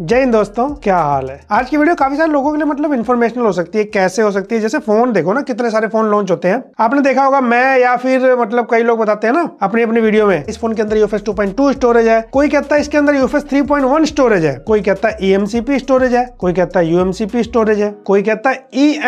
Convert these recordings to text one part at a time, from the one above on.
जय हिंद दोस्तों क्या हाल है आज की वीडियो काफी सारे लोगों के लिए मतलब इन्फॉर्मेशनल हो सकती है कैसे हो सकती है जैसे फोन देखो ना कितने सारे फोन लॉन्च होते हैं आपने देखा होगा मैं या फिर मतलब कई लोग बताते हैं ना अपनी अपनी वीडियो में इस फोन के अंदर यूफेस 2.2 स्टोरेज है कोई कहता है इसके अंदर यूफेस 3.1 स्टोरेज है कोई कहता है ई e स्टोरेज है कोई कहता है यूएमसीपी स्टोरेज है कोई कहता है ई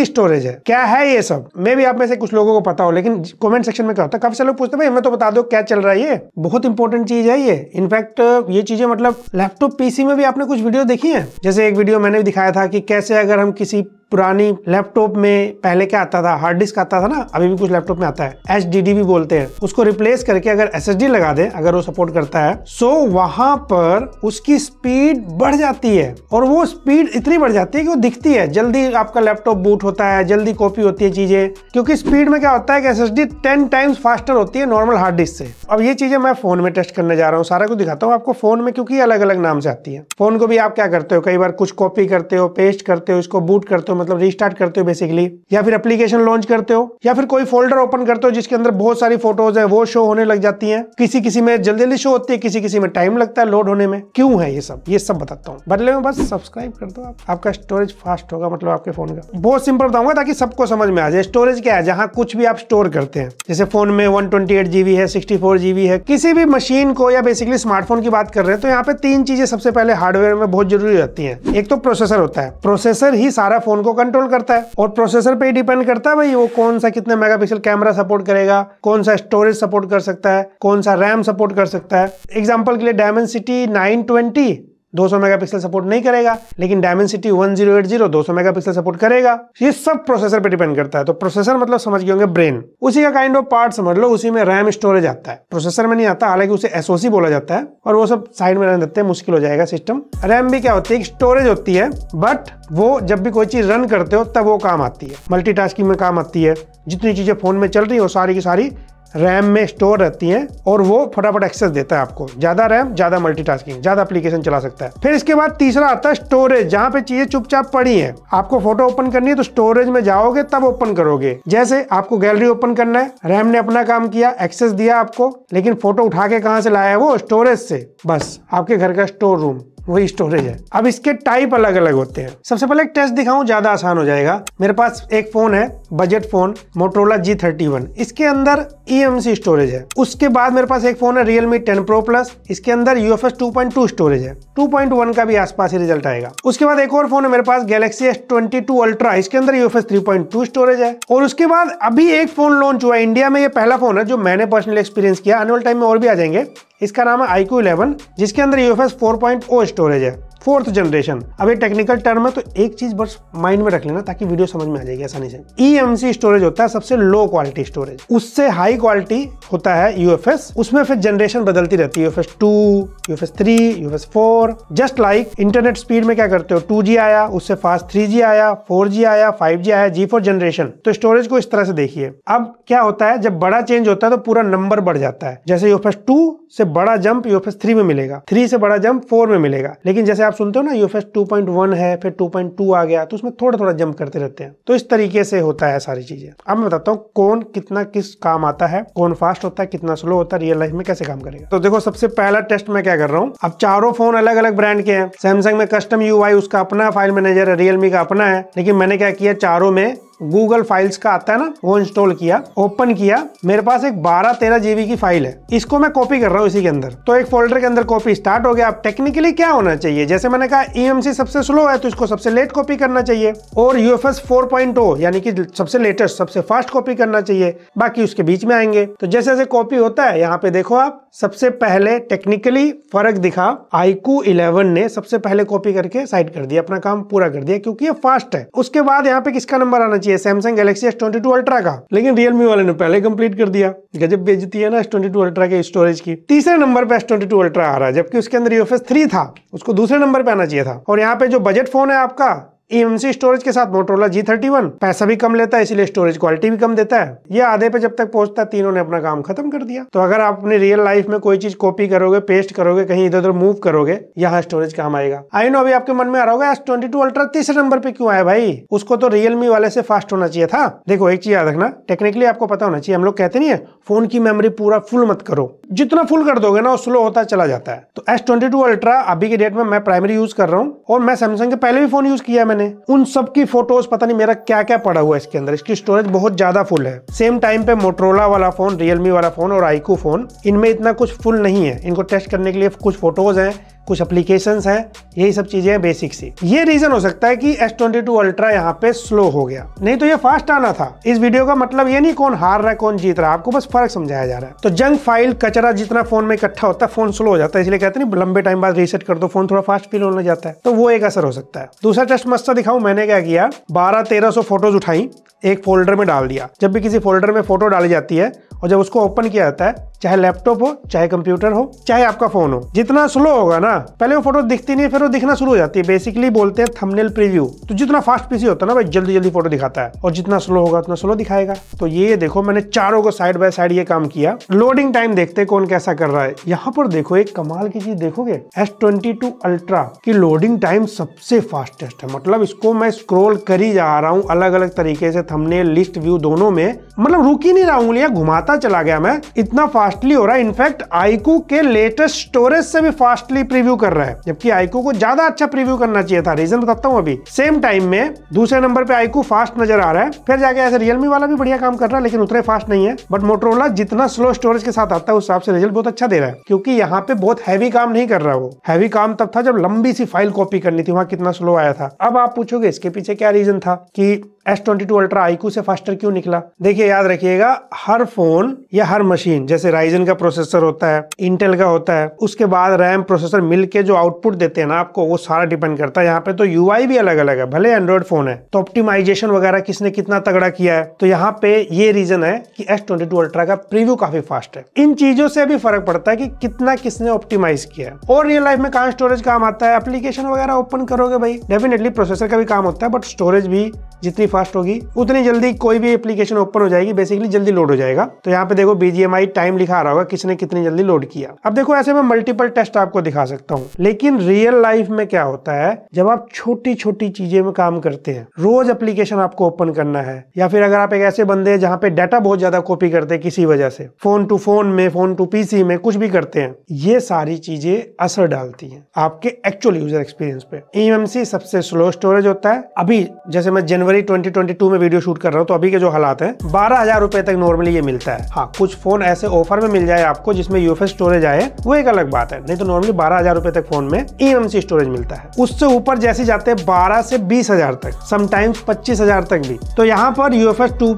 e स्टोरेज है क्या है ये सब मे भी आप में से कुछ लोगों को पता हो लेकिन कॉमेंट सेक्शन में क्या होता है काफी सारे लोग पूछते हैं हमें तो बता दो क्या चल रहा है ये बहुत इंपॉर्टेंट चीज है ये इनफैक्ट ये चीजें मतलब लैपटॉप पीसी में भी आप आपने कुछ वीडियो देखी है जैसे एक वीडियो मैंने भी दिखाया था कि कैसे अगर हम किसी पुरानी लैपटॉप में पहले क्या आता था हार्ड डिस्क आता था ना अभी भी कुछ लैपटॉप में आता है एच भी बोलते हैं उसको रिप्लेस करके अगर एस लगा दे अगर वो सपोर्ट करता है सो वहां पर उसकी स्पीड बढ़ जाती है और वो स्पीड इतनी बढ़ जाती है कि वो दिखती है जल्दी आपका लैपटॉप बूट होता है जल्दी कॉपी होती है चीजें क्योंकि स्पीड में क्या होता है कि एस टेन टाइम्स फास्टर होती है नॉर्मल हार्ड डिस्क से अब ये चीजें मैं फोन में टेस्ट करने जा रहा हूँ सारा कुछ दिखाता हूँ आपको फोन में क्योंकि अलग अलग नाम से आती है फोन को भी आप क्या करते हो कई बार कुछ कॉपी करते हो पेस्ट करते हो इसको बूट करते हो हो मतलब रिस्टार्ट करते हो बेसिकली या फिर एप्लीकेशन लॉन्च करते हो या फिर कोई फोल्डर ओपन करते हो जिसके अंदर बहुत सारी फोटोज है वो शो होने लग जाती है किसी किसी में जल्दी जल्दी शो होती है किसी किसी में टाइम लगता है लोड होने में क्यों है ये सब ये सब बताता हूँ बदले में बस सब्सक्राइब कर दो आप आपका स्टोरेज फास्ट होगा मतलब आपके फोन का बहुत सिंपल बताऊंगा ताकि सबको समझ में आ जाए स्टोरेज क्या है जहाँ कुछ भी आप स्टोर करते हैं जैसे फोन में वन ट्वेंटी है सिक्सटी है किसी भी मशीन को या बेसिकली स्मार्टफोन की बात कर रहे हैं तो यहाँ पे तीन चीजें सबसे पहले हार्डवेयर में बहुत जरूरी रहती है एक तो प्रोसेसर होता है प्रोसेसर ही सारा फोन को कंट्रोल करता है और प्रोसेसर पे ही डिपेंड करता है भाई वो कौन सा कितने मेगापिक्सल कैमरा सपोर्ट करेगा कौन सा स्टोरेज सपोर्ट कर सकता है कौन सा रैम सपोर्ट कर सकता है एग्जाम्पल के लिए Dimensity nine 200 megapixel support नहीं करेगा लेकिन डायमेंसिटी 1080 200 मेगापिक्सल सपोर्ट करेगा ये सब प्रोसेसर पे डिपेंड करता है तो प्रोसेसर मतलब समझ गए होंगे ब्रेन उसी का काइंड ऑफ पार्ट समझ लो उसी में रैम स्टोरेज आता है प्रोसेसर में नहीं आता हालांकि उसे एसओसी बोला जाता है और वो सब साइड में रहने देते हैं मुश्किल हो जाएगा सिस्टम रैम भी क्या होती है स्टोरेज होती है बट वो जब भी कोई चीज रन करते हो तब वो काम आती है मल्टी में काम आती है जितनी चीजें फोन में चल रही है वो सारी की सारी रैम में स्टोर रहती हैं और वो फटाफट एक्सेस देता है आपको ज़्यादा रैम ज़्यादा मल्टीटास्किंग ज़्यादा एप्लीकेशन चला सकता है फिर इसके बाद तीसरा आता है स्टोरेज जहाँ पे चीज़ें चुपचाप पड़ी हैं आपको फोटो ओपन करनी है तो स्टोरेज में जाओगे तब ओपन करोगे जैसे आपको गैलरी ओपन करना है रैम ने अपना काम किया एक्सेस दिया आपको लेकिन फोटो उठा के कहाँ से लाया है वो स्टोरेज से बस आपके घर का स्टोर रूम वही स्टोरेज है अब इसके टाइप अलग अलग होते हैं सबसे पहले एक टेस्ट दिखाऊं ज्यादा आसान हो जाएगा मेरे पास एक फोन है budget phone Motorola G thirty one इसके अंदर ई e स्टोरेज है उसके बाद मेरे पास एक फोन है रियलमी टेन प्रो प्लस इसके अंदर यू टू स्टोरेज है टू का भी आसपास ही रिजल्ट आएगा उसके बाद एक और फोन है मेरे पास Galaxy S twenty two Ultra इसके अंदर यू एफ स्टोरेज है और उसके बाद अभी एक फोन लॉन्च हुआ इंडिया में ये पहला फोन है जो मैंने पर्सनल एक्सपीरियंस किया एनुअल टाइम में और भी आ जाएंगे इसका नाम है आई क्यू इलेवन जिसके अंदर U F S four point O storage है फोर्थ जनरेशन अब ये टेक्निकल टर्म है तो एक चीज बस माइंड में रख लेना ताकि वीडियो समझ में आ जाएगी आसानी से ई e स्टोरेज होता है सबसे लो क्वालिटी स्टोरेज उससे हाई क्वालिटी होता है यूएफएस उसमें फिर जनरेशन बदलती रहती है UFS two UFS three UFS four just like internet speed में क्या करते हो टू आया उससे फास्ट थ्री आया फोर आया फाइव आया जी फोर जनरेशन तो स्टोरेज को इस तरह से देखिए अब क्या होता है जब बड़ा चेंज होता है तो पूरा नंबर बढ़ जाता है जैसे यूएफएस टू से बड़ा जंप यूएफएस थ्री में मिलेगा थ्री से बड़ा जंप फोर में मिलेगा लेकिन जैसे आप सुनते हो ना यूएफएस टू पॉइंट वन है फिर टू पॉइंट टू आ गया तो उसमें थोड़ा थोड़ा जंप करते रहते हैं तो इस तरीके से होता है सारी चीजें अब मैं बताता हूँ कौन कितना किस काम आता है कौन फास्ट होता है कितना स्लो होता है रियल लाइफ में कैसे काम करेगा तो देखो सबसे पहला टेस्ट मैं क्या कर रहा हूँ अब चारों फोन अलग अलग ब्रांड के हैं सैमसंग में कस्टम यू उसका अपना फाइल मैनेजर है रियलमी का अपना है लेकिन मैंने क्या किया चारों में गूगल फाइल्स का आता है ना वो इंस्टॉल किया ओपन किया मेरे पास एक 12 तेरह जीबी की फाइल है इसको मैं कॉपी कर रहा हूँ इसी के अंदर तो एक फोल्डर के अंदर कॉपी स्टार्ट हो गया अब टेक्निकली क्या होना चाहिए जैसे मैंने कहा ई e सबसे स्लो है तो इसको सबसे लेट कॉपी करना चाहिए और यूएफएस फोर oh, यानी कि सबसे लेटेस्ट सबसे फास्ट कॉपी करना चाहिए बाकी उसके बीच में आएंगे तो जैसे जैसे कॉपी होता है यहाँ पे देखो आप सबसे पहले टेक्निकली फर्क दिखा आईकू इलेवन ने सबसे पहले कॉपी करके साइड कर दिया अपना काम पूरा कर दिया क्योंकि ये फास्ट है उसके बाद यहाँ पे किसका नंबर आना चाहिए चाहिए Samsung Galaxy S twenty Ultra का लेकिन रियलमी वाले ने पहले कंप्लीट कर दिया गजब बेचती है ना एस ट्वेंटी अल्ट्रा के स्टोरेज की तीसरे नंबर पर एस ट्वेंटी अल्ट्रा आ रहा है जबकि उसके अंदर यूएफएस थ्री था उसको दूसरे नंबर पर आना चाहिए था और यहाँ पे जो बजट फोन है आपका ईएमसी स्टोरेज के साथ मोटोरोला जी थर्टी वन पैसा भी कम लेता है इसलिए स्टोरेज क्वालिटी भी कम देता है ये आधे पे जब तक पहुंचता है तीनों ने अपना काम खत्म कर दिया तो अगर आप अपनी रियल लाइफ में कोई चीज कॉपी करोगे पेस्ट करोगे कहीं इधर उधर मूव करोगे यहाँ स्टोरेज काम आएगा आई नो अभी आपके मन में आ रहा होगा एस ट्वेंटी टू अल्ट्रा तीसरे नंबर पे क्यों आया भाई उसको तो रियलमी वाले से फास्ट होना चाहिए था देखो एक चीज याद रखना टेक्निकली आपको पता होना चाहिए हम लोग कहते नहीं है फोन की मेमोरी पूरा फुल मत करो जितना फुल कर दोगे ना वो स्लो होता चला जाता है तो एस ट्वेंटी टू अल्ट्रा अभी के डेट में मैं प्राइमरी यूज कर रहा हूँ और मैं सैमसंग के पहले भी फोन यूज किया है मैंने उन सब की फोटोज पता नहीं मेरा क्या क्या पड़ा हुआ है इसके अंदर इसकी स्टोरेज बहुत ज्यादा फुल है सेम टाइम पे मोटरोला वाला फोन रियलमी वाला फोन और आईकू फोन इनमें इतना कुछ फुल नहीं है इनको टेस्ट करने के लिए कुछ फोटोज हैं कुछ अप्लीकेशन हैं यही सब चीज़ें हैं बेसिक सी ये रीज़न हो सकता है कि S22 अल्ट्रा यहाँ पे स्लो हो गया नहीं तो ये फास्ट आना था इस वीडियो का मतलब ये नहीं कौन हार रहा है कौन जीत रहा है आपको बस फर्क समझाया जा रहा है तो जंग फाइल कचरा जितना फोन में इकट्ठा होता है फोन स्लो हो जाता है इसलिए कहते नहीं लंबे टाइम बाद रीसेट कर दो फोन थोड़ा फास्ट फील होने जाता है तो वो एक असर हो सकता है दूसरा टेस्ट मस्त दिखाऊ मैंने क्या किया बारह तेरह फोटोज उठाई एक फोल्डर में डाल दिया जब भी किसी फोल्डर में फोटो डाली जाती है और जब उसको ओपन किया जाता है चाहे लैपटॉप हो चाहे कंप्यूटर हो चाहे आपका फोन हो जितना स्लो होगा ना पहले वो फोटो दिखती नहीं है फिर वो दिखना शुरू हो जाती है बेसिकली बोलते हैं थंबनेल प्रीव्यू तो जितना फास्ट पीसी होता है ना भाई जल्दी जल्दी फोटो दिखाता है और जितना स्लो होगा उतना स्लो दिखाएगा तो ये देखो मैंने चारों को साइड बाय साइड ये काम किया लोडिंग टाइम देखते कौन कैसा कर रहा है यहाँ पर देखो एक कमाल की चीज देखोगे एस ट्वेंटी टू अल्ट्रा की लोडिंग टाइम सबसे फास्टेस्ट है मतलब इसको मैं स्क्रोल कर ही जा रहा हूँ अलग अलग तरीके से थमनेल लिस्ट व्यू दोनों में मतलब रुकी नहीं रहा उंगलियां घुमाता बताता चला गया मैं इतना फास्टली हो रहा है इनफैक्ट आईकू के लेटेस्ट स्टोरेज से भी फास्टली प्रीव्यू कर रहा है जबकि आईकू को ज्यादा अच्छा प्रीव्यू करना चाहिए था रीजन बताता हूँ अभी सेम टाइम में दूसरे नंबर पे आईकू फास्ट नजर आ रहा है फिर जाके ऐसे रियलमी वाला भी बढ़िया काम कर रहा है लेकिन उतने फास्ट नहीं है बट मोटरोला जितना स्लो स्टोरेज के साथ आता है उस हिसाब से रिजल्ट बहुत अच्छा दे रहा है क्योंकि यहाँ पे बहुत हैवी काम नहीं कर रहा वो हैवी काम तब था जब लंबी सी फाइल कॉपी करनी थी वहां कितना स्लो आया था अब आप पूछोगे इसके पीछे क्या रीजन था कि S twenty two Ultra iQOO से फास्टर क्यों निकला देखिए याद रखिएगा हर फोन या हर मशीन जैसे राइजन का प्रोसेसर होता है इंटेल का होता है उसके बाद रैम प्रोसेसर मिलके जो आउटपुट देते हैं ना आपको वो सारा डिपेंड करता है यहाँ पे तो यू भी अलग अलग है भले एंड्रॉइड फोन है तो ऑप्टिमाइजेशन वगैरह किसने कितना तगड़ा किया है तो यहाँ पे ये रीजन है कि एस ट्वेंटी टू अल्ट्रा का प्रीव्यू काफी फास्ट है इन चीजों से भी फर्क पड़ता है कि कितना किसने ऑप्टिमाइज किया है और रियल लाइफ में कहा स्टोरेज काम आता है एप्लीकेशन वगैरह ओपन करोगे भाई डेफिनेटली प्रोसेसर का भी काम होता है बट स्टोरेज भी जितनी फास्ट होगी उतनी जल्दी कोई भी एप्लीकेशन ओपन हो जाएगी बेसिकली जल्दी लोड हो जाएगा तो यहाँ पे देखो बीजीएमआई टाइम लिखा रहा होगा किसने कितनी जल्दी लोड किया अब देखो ऐसे में मल्टीपल टेस्ट आपको दिखा सकता हूँ लेकिन रियल लाइफ में क्या होता है जब आप छोटी छोटी चीजें में काम करते हैं रोज एप्लीकेशन आपको ओपन करना है या फिर अगर आप एक ऐसे बंदे हैं जहाँ पे डाटा बहुत ज्यादा कॉपी करते हैं किसी वजह से फोन टू फोन में फोन टू पीसी में कुछ भी करते हैं ये सारी चीजें असर डालती हैं आपके एक्चुअल यूजर एक्सपीरियंस पे ईएमसी सबसे स्लो स्टोरेज होता है अभी जैसे मैं जनवरी ट्वेंटी 2022 में वीडियो शूट कर रहा हूँ तो अभी के जो हालात हैं बारह हजार रुपए तक नॉर्मली ये मिलता है हाँ कुछ फोन ऐसे ऑफर में मिल जाए आपको जिसमें यूएफएस स्टोरेज आए वो एक अलग बात है नहीं तो नॉर्मली बारह हजार रुपए तक फोन में ई e स्टोरेज मिलता है उससे ऊपर जैसे जाते हैं बारह से बीस हजार तक समटाइम्स पच्चीस हजार तक भी तो यहाँ पर यूएफएस टू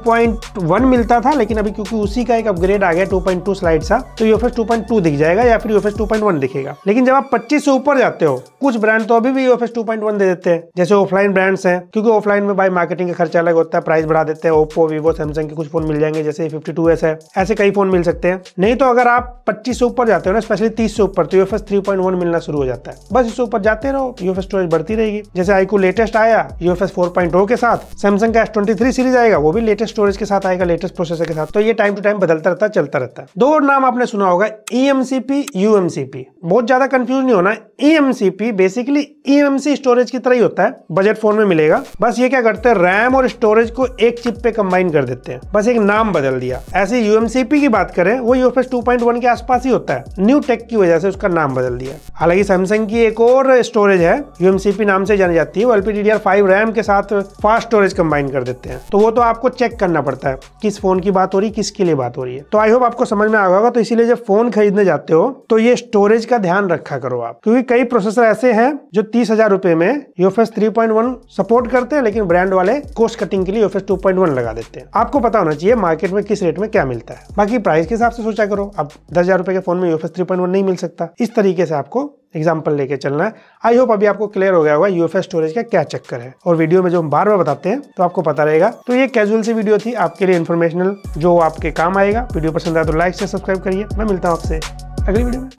मिलता था लेकिन अभी क्योंकि उसी का एक अपग्रेड आ गया 2.2 स्लाइड सा तो यूएफएस 2.2 दिख जाएगा या फिर यूएफएस टू दिखेगा लेकिन जब आप पच्चीस से ऊपर जाते हो कुछ ब्रांड तो अभी भी यूएफएस 2.1 दे देते हैं जैसे ऑफलाइन ब्रांड्स हैं क्योंकि ऑफलाइन में बाई मार्केटिंग खर्चा अलग होता है प्राइस बढ़ा देते हैं ओप्पो वीवो सैमसंग के कुछ फोन मिल जाएंगे जैसे फिफ्टी टू है ऐसे कई फोन मिल सकते हैं नहीं तो अगर आप पच्चीस से ऊपर जाते हो ना स्पेशली तीस से ऊपर तो यूएफएस थ्री पॉइंट वन मिलना शुरू हो जाता है बस इससे ऊपर जाते रहो यूएफएस स्टोरेज बढ़ती रहेगी जैसे आईकू लेटेस्ट आया यूएफएस फोर पॉइंट के साथ सैमसंग का एस ट्वेंटी थ्री सीरीज आएगा वो भी लेटेस्ट स्टोरेज के साथ आएगा लेटेस्ट प्रोसेसर के साथ तो ये टाइम टू टाइम बदलता रहता चलता रहता है दो और नाम आपने सुना होगा ईएमसीपी e यूएमसीपी बहुत ज्यादा कंफ्यूज नहीं होना E M C P basically E M C storage की तरह ही होता है बजट फोन में मिलेगा बस ये क्या करते हैं रैम रैम और स्टोरेज को एक चिप पे कंबाइन कर देते हैं बस एक नाम बदल दिया ऐसे यूएमसीपी की बात करें वो यूएफएस 2.1 के आसपास ही होता है न्यू टेक की वजह से उसका नाम बदल दिया हालांकि सैमसंग की एक और स्टोरेज है यूएमसीपी नाम से जानी जाती है वो एलपीडीडीआर फाइव रैम के साथ फास्ट स्टोरेज कंबाइन कर देते हैं तो वो तो आपको चेक करना पड़ता है किस फोन की बात हो रही है किसके लिए बात हो रही है तो आई होप आपको समझ में आ होगा तो इसीलिए जब फोन खरीदने जाते हो तो ये स्टोरेज का ध्यान रखा करो आप क्योंकि कई प्रोसेसर ऐसे हैं जो तीस हजार रुपए में यूएफएस थ्री सपोर्ट करते हैं लेकिन ब्रांड वाले कोस्ट कटिंग के लिए यूएफएस 2.1 लगा देते हैं आपको पता होना चाहिए मार्केट में किस रेट में क्या मिलता है बाकी प्राइस के हिसाब से सोचा करो आप दस हजार रुपए के फोन में यूएफएस 3.1 नहीं मिल सकता इस तरीके से आपको एग्जाम्पल लेके चलना है आई होप अभी आपको क्लियर हो गया होगा यूएफएस स्टोरेज का क्या चक्कर है और वीडियो में जो हम बार बार बताते हैं तो आपको पता रहेगा तो ये कैजुअल सी वीडियो थी आपके लिए इन्फॉर्मेशनल जो आपके काम आएगा वीडियो पसंद आया तो लाइक से सब्सक्राइब करिए मैं मिलता हूँ आपसे अगली वीडियो में